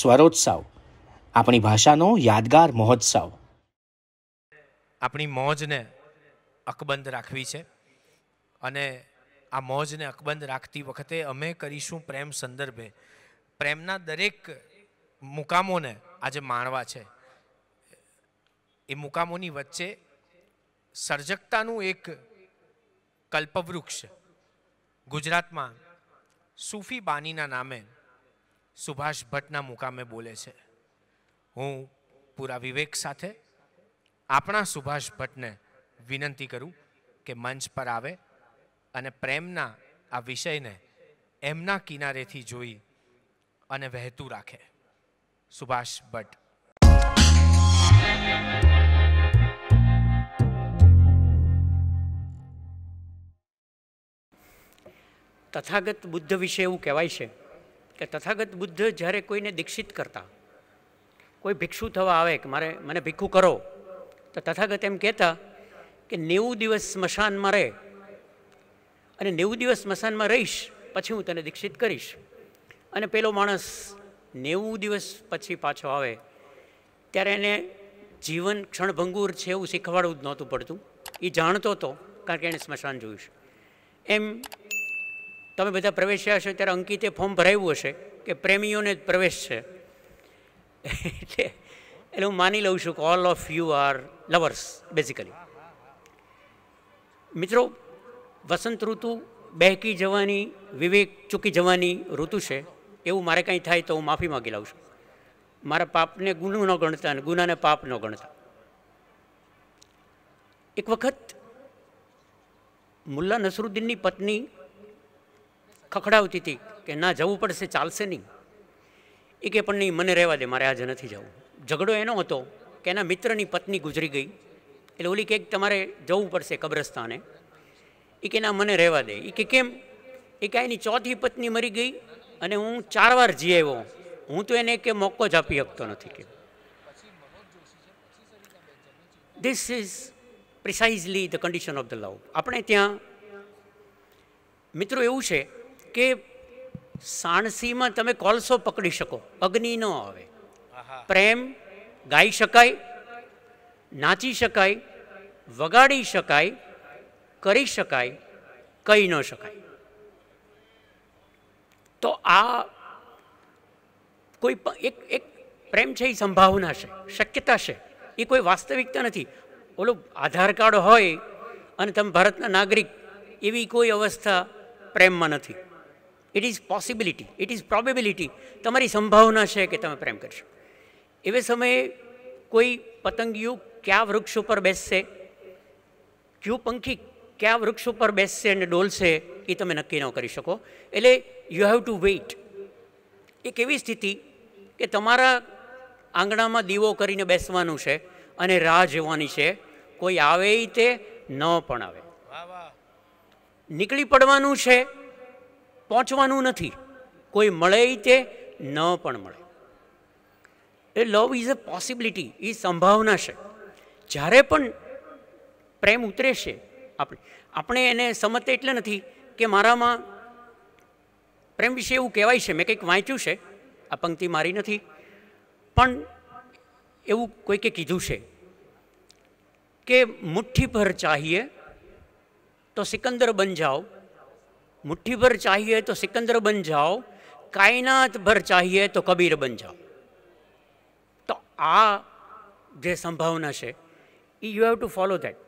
સ્વરોત્સવ આપણી ભાષાનો યાદગાર મહોત્સવ આપણી મોજને અકબંધ રાખવી છે અને આ મોજને અકબંધ રાખતી વખતે અમે કરીશું પ્રેમ સંદર્ભે પ્રેમના દરેક મુકામોને આજે માણવા છે એ મુકામોની વચ્ચે સર્જકતાનું એક કલ્પવૃક્ષ ગુજરાતમાં સૂફી બાનીના નામે સુભાષ ભટ્ટના મુકામે બોલે છે હું પૂરા વિવેક સાથે આપણા સુભાષ ભટ્ટને વિનંતી કરું કે મંચ પર આવે અને પ્રેમના આ વિષયને એમના કિનારેથી જોઈ અને વહેતું રાખે સુભાષ ભટ્ટ તથાગત બુદ્ધ વિશે એવું કહેવાય છે કે તથાગત બુદ્ધ જ્યારે કોઈને દીક્ષિત કરતા કોઈ ભિક્ષુ થવા આવે કે મારે મને ભીખું કરો તો તથાગત એમ કહેતા કે નેવું દિવસ સ્મશાનમાં રહે અને નેવું દિવસ સ્મશાનમાં રહીશ પછી હું તને દીક્ષિત કરીશ અને પેલો માણસ નેવું દિવસ પછી પાછો આવે ત્યારે એને જીવન ક્ષણભંગુર છે એવું શીખવાડવું જ નહોતું પડતું એ જાણતો હતો કારણ કે એણે સ્મશાન જોયું છે એમ તમે બધા પ્રવેશ્યા હશો ત્યારે અંકિતે ફોર્મ ભરાવ્યું હશે કે પ્રેમીઓને જ પ્રવેશ છે એટલે એટલે હું માની લઉં છું કે all of you are lovers basically મિત્રો વસંત ઋતુ બહેકી જવાની વિવેક ચૂકી જવાની ઋતુ છે એવું મારે કંઈ થાય તો હું માફી માગી લઉં છું મારા પાપને ગુનો ન ગણતા અને ગુનાને પાપ ન ગણતા એક વખત મુલ્લા નસરુદ્દીનની પત્ની ખખડાવતી હતી કે ના જવું પડશે ચાલશે નહીં એ કે પણ નહીં મને રહેવા દે મારે આજે નથી જવું ઝઘડો એનો હતો કે એના મિત્રની પત્ની ગુજરી ગઈ એટલે ઓલી કે તમારે જવું પડશે કબ્રસ્તાને એ કે ના મને રહેવા દે એ કે કેમ એ કે એની ચોથી પત્ની મરી ગઈ અને હું ચાર વાર જી આવ્યો હું તો એને કે મોકો જ આપી શકતો નથી કે this is precisely the condition of the love આપણે ત્યાં મિત્રો એવું છે કે સાણસી માં તમે કોલસો પકડી શકો અગ્નિ ન આવે આહા પ્રેમ ગાઈ શકાય નાચી શકાય વગાડી શકાય કરી શકાય કઈ ન શકાય તો આ કોઈ એક એક પ્રેમ છે એ સંભાવના છે શક્યતા છે એ કોઈ વાસ્તવિકતા નથી ઓલો આધાર કાર્ડ હોય અને તમે ભારત ના નાગરિક એવી કોઈ અવસ્થા પ્રેમમાં નથી it is possibility it is probability તમારી સંભાવના છે કે તમે પ્રેમ કરશો એવે સમયે કોઈ પતંગિયું કયા વૃક્ષ ઉપર બેસશે ક્યુ પંખી કયા વૃક્ષ ઉપર બેસશે અને ડોલશે એ તમે નક્કી ન કરી શકો એટલે યુ હેવ ટુ વેઇટ એક એવી સ્થિતિ કે તમારા આંગણામાં દીવો કરીને બેસવાનું છે અને રાહ જોવાની છે કોઈ આવે એ તે ન પણ આવે નીકળી પડવાનું છે પહોંચવાનું નથી કોઈ મળે તે ન પણ મળે એ લવ ઇઝ અ પોસિબિલિટી એ સંભાવના છે જ્યારે પણ પ્રેમ ઉતરે છે આપણે આપણે એને સમજતે એટલે નથી કે મારામાં પ્રેમ વિશે એવું કહેવાય છે મેં કંઈક વાંચ્યું છે આ પંક્તિ મારી નથી પણ એવું કોઈકે કીધું છે કે મુઠ્ઠી પર ચાહીએ તો સિકંદર બન જાઓ मुट्ठी भर चाहिए तो सिकंदर बन जाओ કાયનાત ભર ચાહીએ તો કબીર બન જાઓ તો આ જે સંભાવના છે એ you have to follow that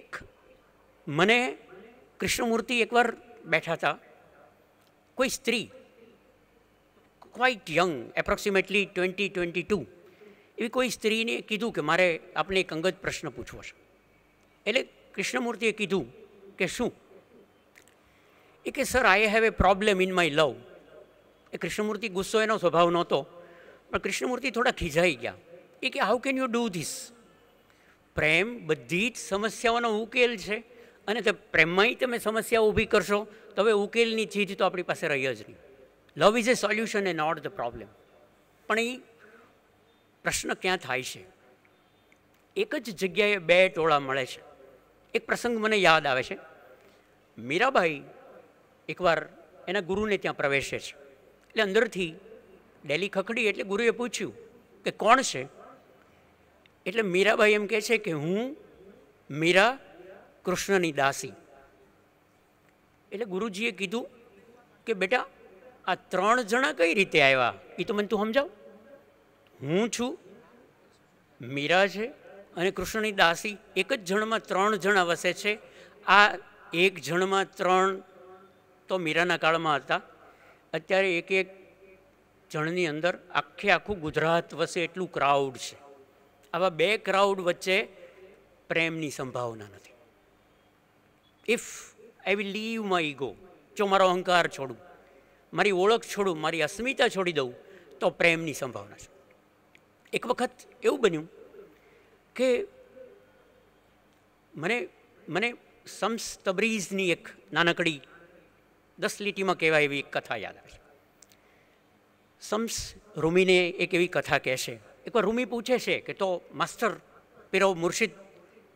એક મને કૃષ્ણમૂર્તિ એકવાર બેઠા હતા કોઈ સ્ત્રી quite young approximately twenty twenty two એવી કોઈ સ્ત્રીને કીધું કે મારે આપને એક અંગત પ્રશ્ન પૂછવો છે એટલે કૃષ્ણમૂર્તિએ કીધું કે શું એ કે sir I have a problem in my love એ કૃષ્ણમૂર્તિ ગુસ્સો એનો સ્વભાવ નહોતો પણ કૃષ્ણમૂર્તિ થોડા ખીજાઈ ગયા એ કે how can you do this પ્રેમ બધી જ સમસ્યાઓનો ઉકેલ છે અને તે પ્રેમમાંય તમે સમસ્યા ઊભી કરશો તો હવે ઉકેલની ચીજ તો આપણી પાસે રહી જ નહીં લવ ઇઝ એ સોલ્યુશન એ નોટ ધ પ્રોબ્લેમ પણ એ પ્રશ્ન ક્યાં થાય છે એક જ જગ્યાએ બે ટોળા મળે છે એક પ્રસંગ મને યાદ આવે છે મીરાબાઈ એકવાર એના ગુરુને ત્યાં પ્રવેશે છે એટલે અંદરથી ડેલી ખખડી એટલે ગુરુએ પૂછ્યું કે કોણ છે એટલે મીરાબાઈ એમ કહે છે કે હું મીરા કૃષ્ણની દાસી એટલે ગુરુજીએ કીધું કે બેટા આ ત્રણ જણા કઈ રીતે આવ્યા એ તો મને તું સમજાવ હું છું મીરા છે અને કૃષ્ણની દાસી એક જ જણમાં ત્રણ જણા વસે છે આ એક જણમાં ત્રણ તો મીરાના કાળમાં હતા અત્યારે એક એક જણની અંદર આખે આખું ગુજરાત વસે એટલું ક્રાઉડ છે આવા બે ક્રાઉડ વચ્ચે પ્રેમની સંભાવના નથી if I will leave my ego જો મારો અહંકાર છોડું મારી ઓળખ છોડું મારી અસ્મિતા છોડી દઉં તો પ્રેમની સંભાવના છે એક વખત એવું બન્યું કે મને મને શમ્સ તબરીઝની એક નાનકડી દસ લીટીમાં કહેવાય એવી એક કથા યાદ આવે છે શમ્સ રૂમીને એક એવી કથા કહેશે એકવાર રૂમી પૂછે છે કે તો માસ્ટર પીરો મુર્શિદ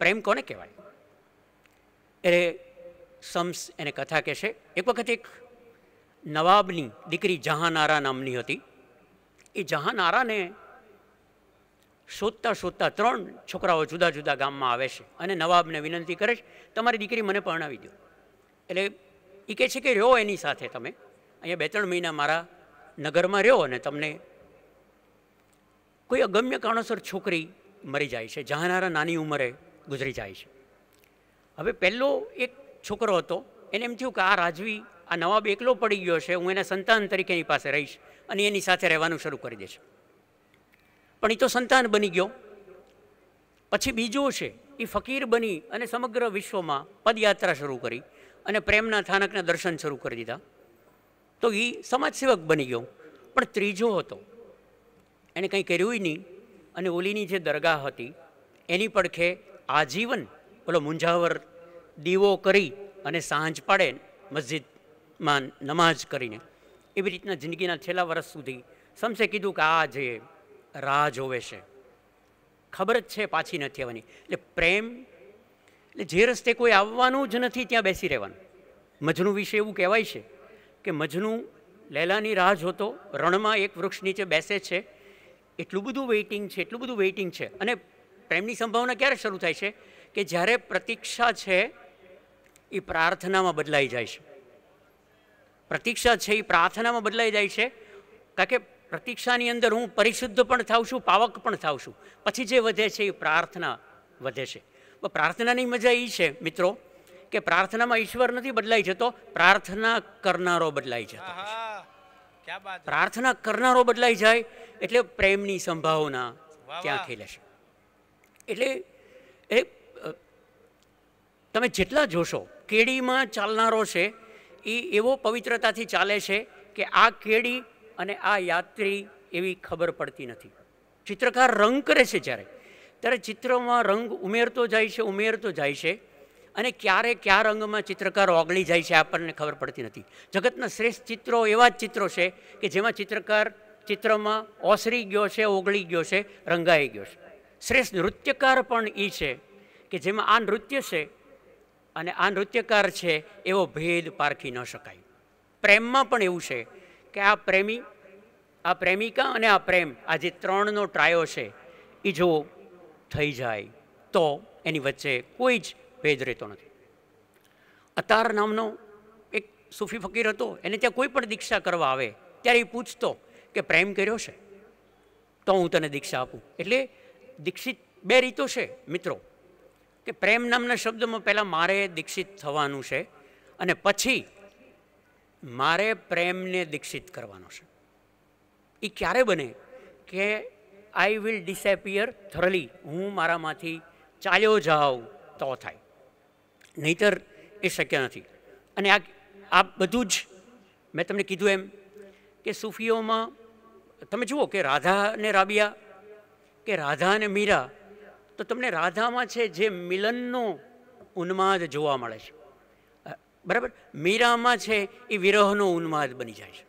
પ્રેમ કોને કહેવાય એટલે શમ્સ એને કથા કહેશે એક વખત એક નવાબની દીકરી જહાનારા નામની હતી એ જહાનારાને શોધતા શોધતા ત્રણ છોકરાઓ જુદા જુદા ગામમાં આવે છે અને નવાબને વિનંતી કરે છે તમારી દીકરી મને પરણાવી દો એટલે એ કહે છે કે રહ્યો એની સાથે તમે અહીંયા બે ત્રણ મહિના મારા નગરમાં રહ્યો અને તમને કોઈ અગમ્ય કારણોસર છોકરી મરી જાય છે જહાનારા નાની ઉંમરે ગુજરી જાય છે હવે પહેલો એક છોકરો હતો એને એમ થયું કે આ રાજવી આ નવાબ એકલો પડી ગયો છે હું એના સંતાન તરીકે એની પાસે રહીશ અને એની સાથે રહેવાનું શરૂ કરી દેશે પણ એ તો સંતાન બની ગયો પછી બીજો છે એ ફકીર બની અને સમગ્ર વિશ્વમાં પદયાત્રા શરૂ કરી અને પ્રેમના થાનકના દર્શન શરૂ કરી દીધા તો એ સમાજસેવક બની ગયો પણ ત્રીજો હતો એને કંઈ કર્યું નહીં અને ઓલીની જે દરગાહ હતી એની પડખે આજીવન ઓલો મુંજાવર દીવો કરી અને સાંજ પાડે મસ્જિદમાં નમાઝ કરીને એવી રીતના જિંદગીના છેલ્લા વર્ષ સુધી સમસે કીધું કે આ જે રાહ જોવે છે ખબર જ છે પાછી નથી આવવાની એટલે પ્રેમ એટલે જે રસ્તે કોઈ આવવાનું જ નથી ત્યાં બેસી રહેવાનું મજનું વિશે એવું કહેવાય છે કે મજનું લેલાની રાહ જોતો રણમાં એક વૃક્ષ નીચે બેસે છે એટલું બધું વેઇટિંગ છે એટલું બધું વેઇટિંગ છે અને પ્રેમની સંભાવના ક્યારે શરૂ થાય છે કે જ્યારે પ્રતીક્ષા છે એ પ્રાર્થનામાં બદલાઈ જાય છે પ્રતીક્ષા છે એ પ્રાર્થનામાં બદલાઈ જાય છે કારણ કે પ્રતીક્ષાની અંદર હું પરિશુદ્ધ પણ થાઉં છું પાવક પણ થાઉં છું પછી જે વધે છે એ પ્રાર્થના વધે છે પ્રાર્થનાની મજા એ છે મિત્રો કે પ્રાર્થનામાં ઈશ્વર નથી બદલાઈ જતો પ્રાર્થના કરનારો બદલાય જતો પ્રાર્થના કરનારો બદલાઈ જાય એટલે પ્રેમની સંભાવના ત્યાં ખીલે છે એટલે એ તમે જેટલા જોશો કેડીમાં ચાલનારો છે એ એવો પવિત્રતાથી ચાલે છે કે આ કેડી અને આ યાત્રી એવી ખબર પડતી નથી ચિત્રકાર રંગ કરે છે જ્યારે ત્યારે ચિત્રમાં રંગ ઉમેરતો જાય છે ઉમેરતો જાય છે અને ક્યારે કયા રંગમાં ચિત્રકાર ઓગળી જાય છે આપણને ખબર પડતી નથી જગતના શ્રેષ્ઠ ચિત્રો એવા જ ચિત્રો છે કે જેમાં ચિત્રકાર ચિત્રમાં ઓસરી ગયો છે ઓગળી ગયો છે રંગાઈ ગયો છે શ્રેષ્ઠ નૃત્યકાર પણ એ છે કે જેમાં આ નૃત્ય છે અને આ નૃત્યકાર છે એવો ભેદ પારખી ન શકાય પ્રેમમાં પણ એવું છે કે આ પ્રેમી આ પ્રેમિકા અને આ પ્રેમ આ જે ત્રણનો ટ્રાયો છે એ જુઓ થઈ જાય તો એની વચ્ચે કોઈ જ ભેદ રહેતો નથી અતાર નામનો એક સૂફી ફકીર હતો એને ત્યાં કોઈ પણ દીક્ષા કરવા આવે ત્યારે એ પૂછતો કે પ્રેમ કર્યો છે તો હું તને દીક્ષા આપું એટલે દીક્ષિત બે રીતો છે મિત્રો કે પ્રેમ નામના શબ્દમાં પહેલાં મારે દીક્ષિત થવાનું છે અને પછી મારે પ્રેમને દીક્ષિત કરવાનો છે એ ક્યારે બને કે આઈ વિલ ડિસેપિયર થરલી હું મારામાંથી ચાલ્યો જાઉં તો થાય નહીતર એ શક્ય નથી અને આ આ બધું જ મેં તમને કીધું એમ કે સૂફીઓમાં તમે જુઓ કે રાધા અને રાબિયા કે રાધા અને મીરા તો તમને રાધામાં છે જે મિલનનો ઉન્માદ જોવા મળે છે બરાબર મીરામાં છે એ વિરહનો ઉન્માદ બની જાય છે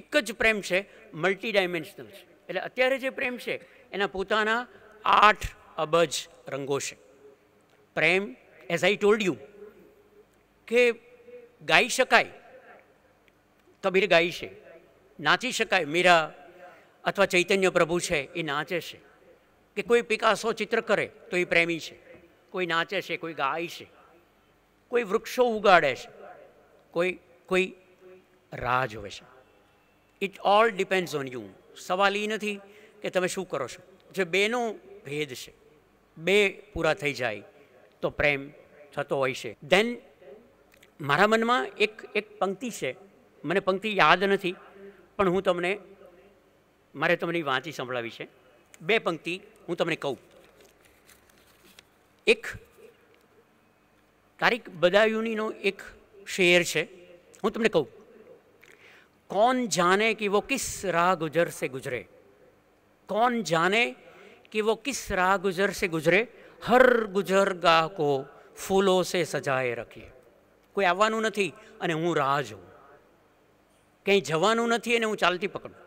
એક જ પ્રેમ છે મલ્ટી ડાયમેન્શનલ છે એટલે અત્યારે જે પ્રેમ છે એના પોતાના આઠ અબજ રંગો છે પ્રેમ એઝ આઈ ટોલ્ડ યુ કે ગાઈ શકાય કબીર ગાય છે નાચી શકાય મીરા અથવા ચૈતન્ય પ્રભુ છે એ નાચે છે કે કોઈ પિકાસો ચિત્ર કરે તો એ પ્રેમી છે કોઈ નાચે છે કોઈ ગાય છે કોઈ વૃક્ષો ઉગાડે છે કોઈ કોઈ રાહ જોવે છે it all depends on you સવાલ એ નથી કે તમે શું કરો છો જે બેનો ભેદ છે બે પૂરા થઈ જાય તો પ્રેમ થતો હોય છે દેન મારા મનમાં એક એક પંક્તિ છે મને પંક્તિ યાદ નથી પણ હું તમને મારે તમને વાંચી સંભળાવી છે બે પંક્તિ હું તમને કહું એક તારીખ બદાયુનીનો એક શેર છે હું તમને કહું कौन જાને કે વો કિસ રાહ गुजर से गुजरे कौन जाने कि वो किस राह गुजर से गुजरे હર ગુજરગાહ કો ફૂલો સે સજાએ રખીએ કોઈ આવવાનું નથી અને હું રાહ જોઉં ક્યાંય જવાનું નથી અને હું ચાલતી પકડું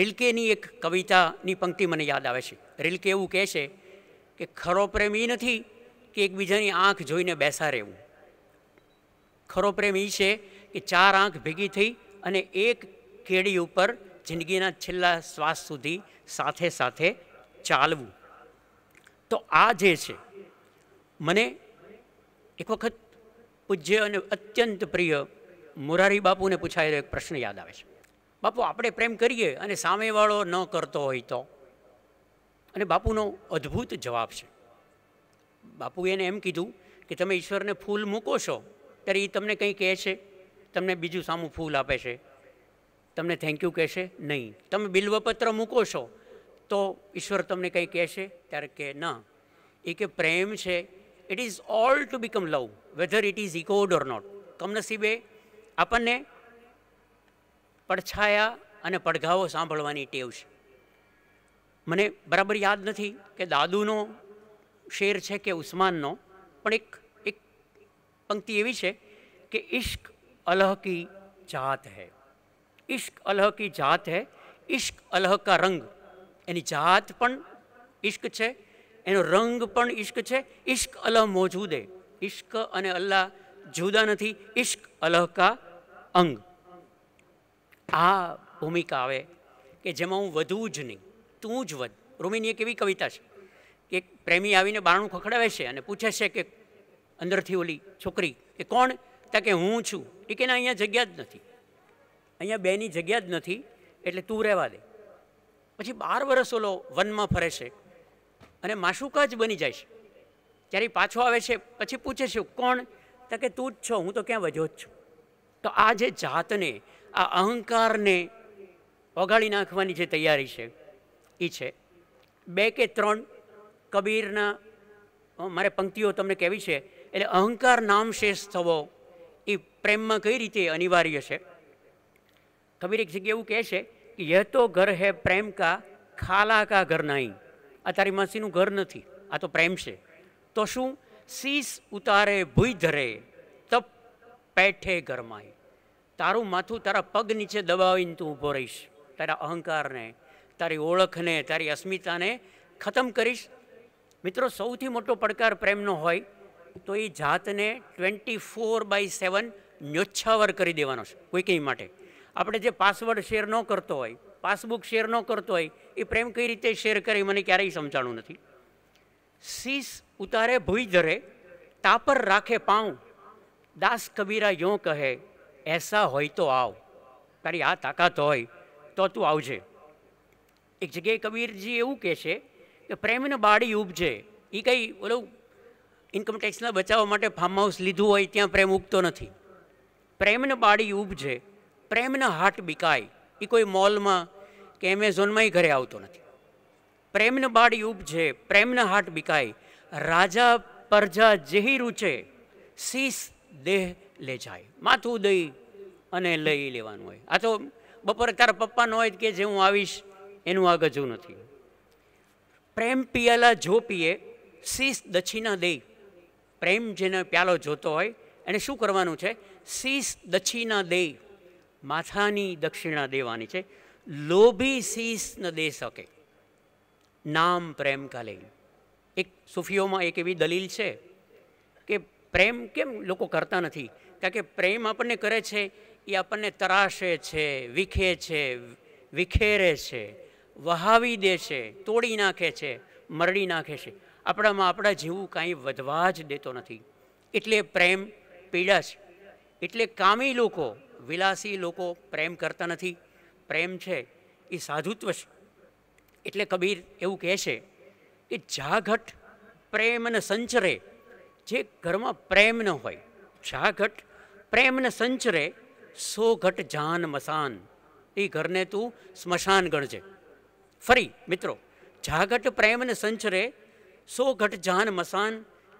રિલકેની એક કવિતાની પંક્તિ મને યાદ આવે છે રિલકે એવું કહે છે કે ખરો પ્રેમ એ નથી કે એકબીજાની આંખ જોઈને બેસા રહેવું ખરો પ્રેમ એ છે કે ચાર આંખ ભેગી થઈ અને એક કેડી ઉપર જિંદગીના છેલ્લા શ્વાસ સુધી સાથે સાથે ચાલવું તો આ જે છે મને એક વખત પૂજ્ય અને અત્યંત પ્રિય મોરારી બાપુને પૂછાયેલો એક પ્રશ્ન યાદ આવે છે બાપુ આપણે પ્રેમ કરીએ અને સામેવાળો ન કરતો હોય તો અને બાપુનો અદ્ભુત જવાબ છે બાપુએ એને એમ કીધું કે તમે ઈશ્વરને ફૂલ મૂકો છો ત્યારે એ તમને કંઈ કહે છે તમને બીજું સામું ફૂલ આપે છે તમને થેન્ક યુ કહેશે નહીં તમે બિલ્વપત્ર મૂકો છો તો ઈશ્વર તમને કંઈ કહેશે ત્યારે કે ના એ કે પ્રેમ છે it is all to become love whether it is echoed or not કમનસીબે આપણને પડછાયા અને પડઘાઓ સાંભળવાની ટેવ છે મને બરાબર યાદ નથી કે દાદુનો શેર છે કે ઉસ્માનનો પણ એક એક પંક્તિ એવી છે કે ઈશ્ક अलह की जात है इश्क अलह की जात है इश्क अलह का रंग यानी जात पण इश्क छे એનો રંગ પણ इश्क છે इश्क અલહ موجوده इश्क અને અલ્લા જુદા નથી इश्क અલહ કા અંગ આ ભૂમિકા આવે કે જમા હું વધું જ નહીં તું જ વર રૂમી ની એકવી કવિતા છે કે એક પ્રેમી આવીને બારણું ખખડાવે છે અને પૂછે છે કે અંદરથી ઓલી છોકરી કે કોણ તા કે હું છું એ કે ના અહીંયા જગ્યા જ નથી અહીંયા બેની જગ્યા જ નથી એટલે તું રહેવા દે પછી બાર વર્ષ ઓલો વનમાં ફરે છે અને માશુકા જ બની જાય છે ત્યારે પાછો આવે છે પછી પૂછે છે કોણ તો કે તું જ છો હું તો ક્યાં વજો જ છું તો આ જે જાતને આ અહંકારને ઓગાળી નાખવાની જે તૈયારી છે એ છે બે કે ત્રણ કબીરના મારે પંક્તિઓ તમને કહેવી છે એટલે અહંકાર નામ શેષ થવો એ પ્રેમમાં કઈ રીતે અનિવાર્ય છે કબીર એક જગ્યાએ એવું કહે છે કે યહ તો ઘર હે પ્રેમ કા ખાલા કા ઘર નહીં આ તારી માસીનું ઘર નથી આ તો પ્રેમ છે તો શું શીશ ઉતારે ભૂઈ ધરે તપ પેઠે ઘરમાય તારું માથું તારા પગ નીચે દબાવીને તું ઊભો રહીશ તારા અહંકારને તારી ઓળખને તારી અસ્મિતાને ખતમ કરીશ મિત્રો સૌથી મોટો પડકાર પ્રેમનો હોય તો એ જાતને ટ્વેન્ટી ફોર બાય સેવન ન્યોછાવર કરી દેવાનો છે કોઈ કંઈ માટે આપણે જે પાસવર્ડ શેર ન કરતો હોય પાસબુક શેર ન કરતો હોય એ પ્રેમ કઈ રીતે શેર કરે મને ક્યારેય સમજાણું નથી શીશ ઉતારે ભૂઈ ધરે તાપર રાખે પાઉં દાસ કબીરા યો કહે એસા હોય તો આવ તારી આ તાકાત હોય તો તું આવજે એક જગ્યાએ કબીરજી એવું કહે છે કે પ્રેમને બાળી ઉપજે એ કંઈ ઓલું ઇન્કમટેક્સના બચાવવા માટે ફાર્મ હાઉસ લીધું હોય ત્યાં પ્રેમ ઉગતો નથી પ્રેમને બાળી ઉપજે પ્રેમના હાટ બિકાય એ કોઈ મોલમાં કે એમેઝોનમાંય ઘરે આવતો નથી પ્રેમને બાળી ઉપજે પ્રેમના હાટ બિકાય રાજા પરજા જેહી રૂચે શીસ દેહ લે જાય માથું દઈ અને લઈ લેવાનું હોય આ તો બપોરે તારા પપ્પાનો હોય કે જે હું આવીશ એનું આ ગજું નથી પ્રેમ પિયાલા જો પીએ શીસ દક્ષિણા દઈ પ્રેમ જેને પ્યાલો જોતો હોય એને શું કરવાનું છે શીશ દક્ષિણા દે માથાની દક્ષિણા દેવાની છે લોભી શીશ ન દે શકે નામ પ્રેમ કા એક સૂફીઓમાં એક એવી દલીલ છે કે પ્રેમ કેમ લોકો કરતા નથી કારણ કે પ્રેમ આપણને કરે છે એ આપણને તરાશે છે વિખે છે વિખેરે છે વહાવી દે છે તોડી નાખે છે મરડી નાખે છે આપણામાં આપણા જેવું કાંઈ વધવા જ દેતો નથી એટલે પ્રેમ પીડા છે એટલે કામી લોકો વિલાસી લોકો પ્રેમ કરતા નથી પ્રેમ છે એ સાધુત્વ છે એટલે કબીર એવું કહે છે કે જાઘટ પ્રેમને સંચરે જે ઘરમાં પ્રેમ ન હોય જાઘટ પ્રેમને સંચરે સો ઘટ જાન મસાન એ ઘરને તું સ્મશાન ગણજે ફરી મિત્રો જાઘટ પ્રેમને સંચરે सो घट जहान मसान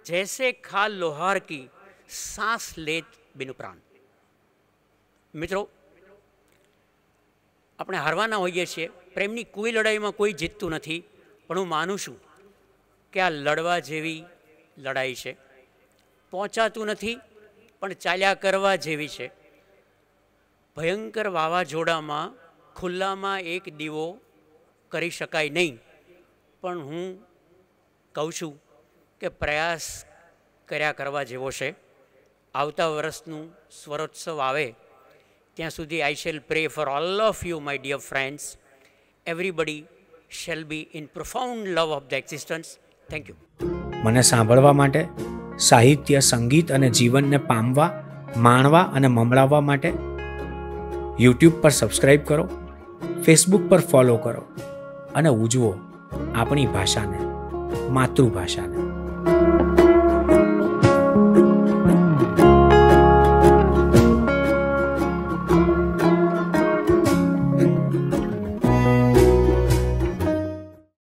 जैसे खाल लोहार की सांस लेत બિન પ્રાણ મિત્રો આપણે હારવાના હોઈએ છીએ પ્રેમની કોઈ લડાઈમાં કોઈ જીતતું નથી પણ હું માનું છું કે આ લડવા જેવી લડાઈ છે પહોંચાતું નથી પણ ચાલ્યા કરવા જેવી છે ભયંકર વાવાઝોડામાં ખુલ્લામાં એક દીવો કરી શકાય નહીં પણ હું કહું છું કે પ્રયાસ કર્યા કરવા જેવો છે આવતા વર્ષનું સ્વરોત્સવ આવે ત્યાં સુધી I shall pray for all of you my dear friends everybody shall be in profound love of the existence thank you મને સાંભળવા માટે સાહિત્ય સંગીત અને જીવનને પામવા માણવા અને મમળાવવા માટે યુટ્યુબ પર સબસ્ક્રાઈબ કરો ફેસબુક પર ફોલો કરો અને ઉજવો આપણી ભાષાને માતૃભાષાને